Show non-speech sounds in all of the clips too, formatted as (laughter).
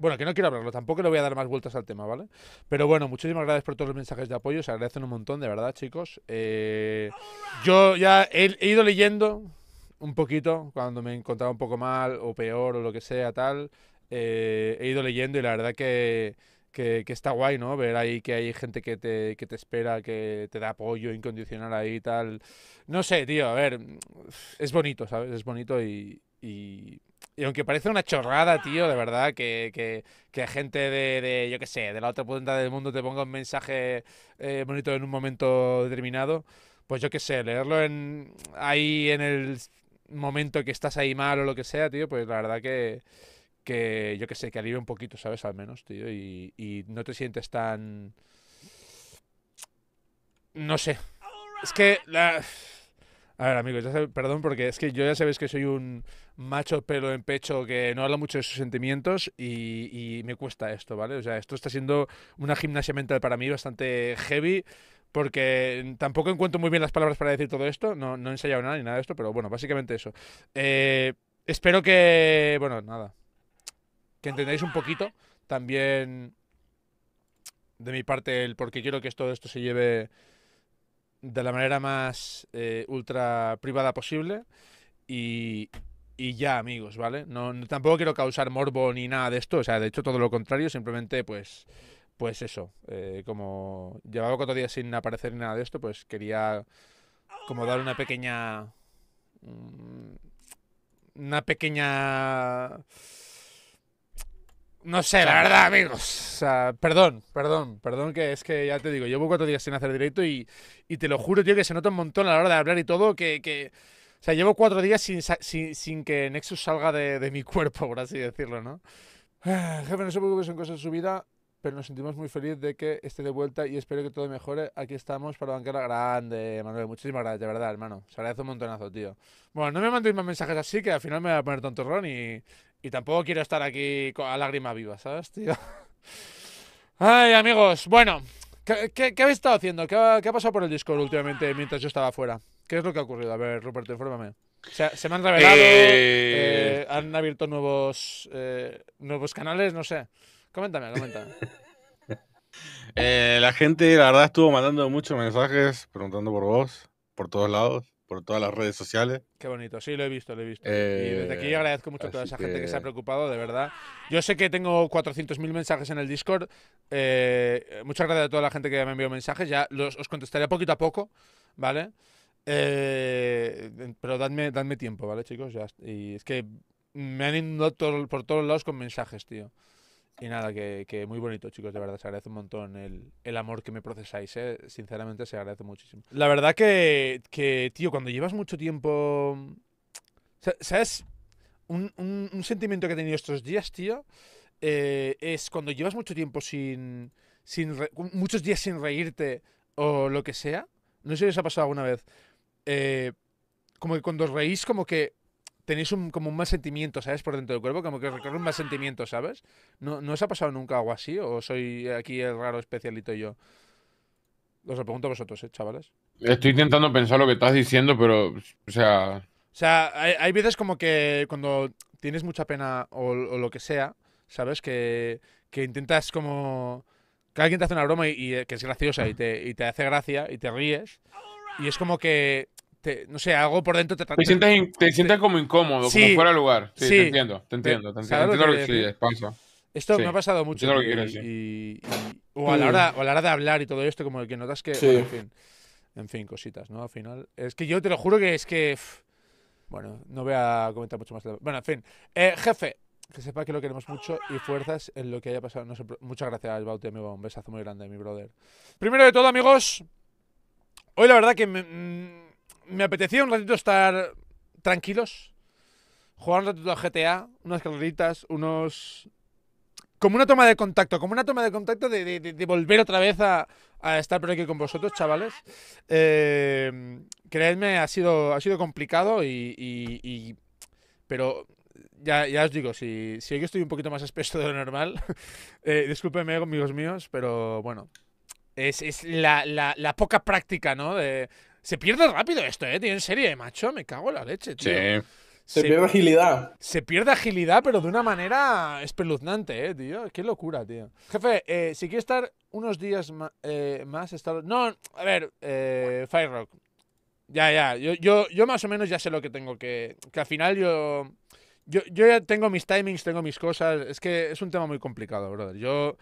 Bueno, que no quiero hablarlo, tampoco le voy a dar más vueltas al tema, ¿vale? Pero bueno, muchísimas gracias por todos los mensajes de apoyo, se agradecen un montón, de verdad, chicos. Eh, yo ya he, ido leyendo un poquito cuando me he encontrado un poco mal o peor o lo que sea, tal. Eh, he ido leyendo y la verdad que, está guay, ¿no? Ver ahí que hay gente que te, espera, que te da apoyo incondicional ahí y tal. No sé, tío, a ver, es bonito, ¿sabes? Es bonito y y aunque parece una chorrada, tío, de verdad, que, que, gente de, de yo qué sé, de la otra punta del mundo te ponga un mensaje eh, bonito en un momento determinado, pues yo qué sé, leerlo en, ahí en el momento que estás ahí mal o lo que sea, tío, pues la verdad que, yo qué sé, que alivia un poquito, ¿sabes? Al menos, tío, y, y no te sientes tan... No sé. Es que la a ver, amigos, perdón porque es que yo ya sabéis que soy un macho pelo en pecho que no habla mucho de sus sentimientos y, me cuesta esto, ¿vale? O sea, esto está siendo una gimnasia mental para mí bastante heavy porque tampoco encuentro muy bien las palabras para decir todo esto. No, he ensayado nada ni nada de esto, pero bueno, básicamente eso. Eh, espero que, bueno, nada, que entendáis un poquito también de mi parte el por qué quiero que todo esto se lleve de la manera más eh, ultra privada posible y, ya amigos, ¿vale? No, tampoco quiero causar morbo ni nada de esto, o sea, de hecho todo lo contrario, simplemente pues, pues eso, eh, como llevaba cuatro días sin aparecer ni nada de esto, pues quería como dar una pequeña... Mm, una pequeña no sé, la verdad, amigos. O sea, perdón, perdón, perdón, que es que ya te digo, llevo cuatro días sin hacer directo y, te lo juro, tío, que se nota un montón a la hora de hablar y todo, que... o sea, llevo cuatro días sin, sin, que Nexus salga de, mi cuerpo, por así decirlo, ¿no? (sighs) Jefe, no por qué son cosas de su vida, pero nos sentimos muy feliz de que esté de vuelta y espero que todo mejore. Aquí estamos para bancar grande, Manuel. Muchísimas gracias, de verdad, hermano. Se agradece un montonazo, tío. Bueno, no me mandéis más mensajes así, que al final me voy a poner tontorrón y, y tampoco quiero estar aquí a lágrima viva, ¿sabes, tío? (laughs) Ay, amigos, bueno, ¿qué, habéis estado haciendo? ¿Qué ha, pasado por el Discord últimamente mientras yo estaba fuera? ¿Qué es lo que ha ocurrido? A ver, Rupert, infórmame. se me han revelado, eh, eh, han abierto nuevos, eh, nuevos canales, no sé. Coméntame, coméntame. (laughs) la gente, la verdad, estuvo mandando muchos mensajes, preguntando por vos, por todos lados por todas las redes sociales. Qué bonito, sí, lo he visto, lo he visto. y eh, desde aquí agradezco mucho a toda esa gente que se ha preocupado, de verdad. Yo sé que tengo 400.000 mensajes en el Discord. Eh, muchas gracias a toda la gente que me envió mensajes. Ya los, os contestaré poquito a poco, ¿vale? Eh, pero dadme, dadme tiempo, ¿vale, chicos? y es que me han ido por todos lados con mensajes, tío. Y nada, que, muy bonito, chicos, de verdad. Se agradece un montón el, amor que me procesáis, ¿eh? Sinceramente, se agradece muchísimo. La verdad que, tío, cuando llevas mucho tiempo. Mm, ¿Sabes? Un, un, sentimiento que he tenido estos días, tío, eh, es cuando llevas mucho tiempo sin. sin muchos días sin reírte o lo que sea. No sé si os ha pasado alguna vez. Eh, como que cuando os reís, como que tenéis un, como un mal sentimiento, ¿sabes? Por dentro del cuerpo, como que os recorre un mal sentimiento, ¿sabes? ¿No, ¿No os ha pasado nunca algo así? ¿O soy aquí el raro especialito yo? Os lo pregunto a vosotros, ¿eh, chavales? Estoy intentando pensar lo que estás diciendo, pero, o sea... O sea, hay, hay veces como que cuando tienes mucha pena o, lo que sea, ¿sabes? Que, que intentas como... Que alguien te hace una broma y, y eh, que es graciosa y te, y te hace gracia y te ríes. Y es como que no sé, algo por dentro te... trata… te sientes, te como incómodo, como fuera de lugar. Sí, te entiendo, te entiendo, te Esto me ha pasado mucho. Lo y, o, a la hora, de hablar y todo esto, como que notas que... en, fin, en fin, cositas, ¿no? Al final... Es que yo te lo juro que es que... bueno, no voy a comentar mucho más. Bueno, en fin. Eh, jefe, que sepa que lo queremos mucho y fuerzas en lo que haya pasado. muchas gracias, Bauti, amigo. Un besazo muy grande, mi brother. Primero de todo, amigos, hoy la verdad que me, mm, me apetecía un ratito estar tranquilos, jugar un ratito a GTA, unas carreritas, unos... Como una toma de contacto, como una toma de contacto de, volver otra vez a, estar por aquí con vosotros, chavales. Eh, creedme, ha sido, ha sido complicado y, pero ya, ya, os digo, si, si hoy estoy un poquito más espeso de lo normal, discúlpeme, (laughs) eh, discúlpenme, amigos míos, pero bueno. Es, es la, la, la, poca práctica, ¿no? De, se pierde rápido esto, ¿eh? En serie, eh, macho. Me cago en la leche, tío. Sí. Se, pierde agilidad. Se pierde agilidad, pero de una manera espeluznante, ¿eh, tío? Qué locura, tío. Jefe, eh, si quieres estar unos días eh, más, estar... No, a ver, eh, Fire Rock. Ya, ya. Yo, yo, yo más o menos ya sé lo que tengo que... Que al final yo... Yo, yo ya tengo mis timings, tengo mis cosas. Es que es un tema muy complicado, brother. Yo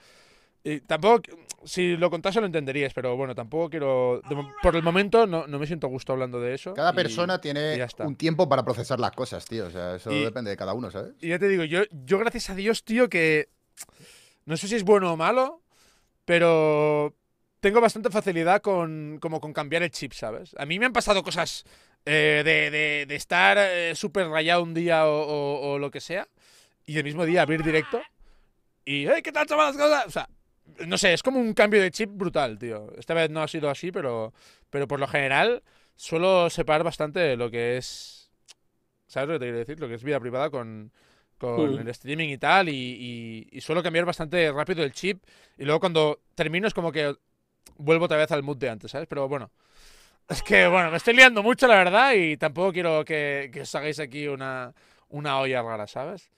tampoco, si lo contase lo entenderías, pero bueno, tampoco quiero. por el momento no, me siento a gusto hablando de eso. Cada persona tiene un tiempo para procesar las cosas, tío. O sea, eso depende de cada uno, ¿sabes? Y ya te digo, yo, yo gracias a Dios, tío, que. No sé si es bueno o malo, pero tengo bastante facilidad con, como con cambiar el chip, ¿sabes? A mí me han pasado cosas eh, de, estar eh, súper rayado un día o, lo que sea, y el mismo día abrir directo y, ¿qué tal, chavales? O sea, no sé, es como un cambio de chip brutal, tío. Esta vez no ha sido así, pero, pero por lo general suelo separar bastante lo que es. ¿Sabes lo que te quiero decir? Lo que es vida privada con, con hmm. el streaming y tal. Y, suelo cambiar bastante rápido el chip. Y luego cuando termino es como que vuelvo otra vez al mood de antes, ¿sabes? Pero bueno. Es que, bueno, me estoy liando mucho, la verdad. Y tampoco quiero que, que os hagáis aquí una, una olla rara, ¿sabes?